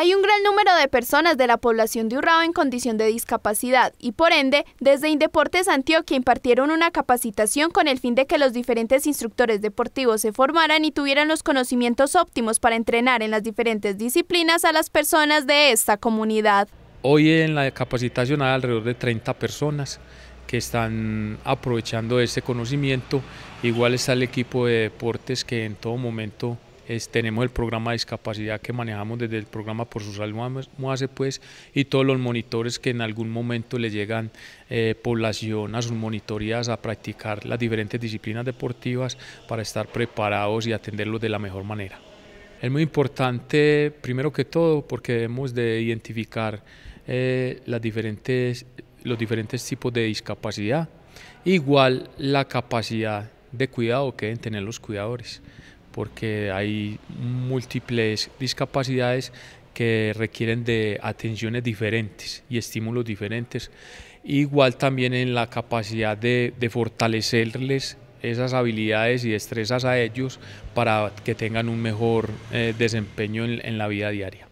Hay un gran número de personas de la población de Urrao en condición de discapacidad y por ende, desde Indeportes Antioquia impartieron una capacitación con el fin de que los diferentes instructores deportivos se formaran y tuvieran los conocimientos óptimos para entrenar en las diferentes disciplinas a las personas de esta comunidad. Hoy en la capacitación hay alrededor de 30 personas que están aprovechando este conocimiento. Igual está el equipo de deportes que en todo momento tenemos el programa de discapacidad que manejamos desde el programa Por sus hace pues, y todos los monitores que en algún momento le llegan eh, población a sus monitorías a practicar las diferentes disciplinas deportivas para estar preparados y atenderlos de la mejor manera. Es muy importante, primero que todo, porque debemos de identificar eh, las diferentes, los diferentes tipos de discapacidad, igual la capacidad de cuidado que deben tener los cuidadores porque hay múltiples discapacidades que requieren de atenciones diferentes y estímulos diferentes. Igual también en la capacidad de, fortalecerles esas habilidades y destrezas a ellos para que tengan un mejor eh, desempeño en la vida diaria.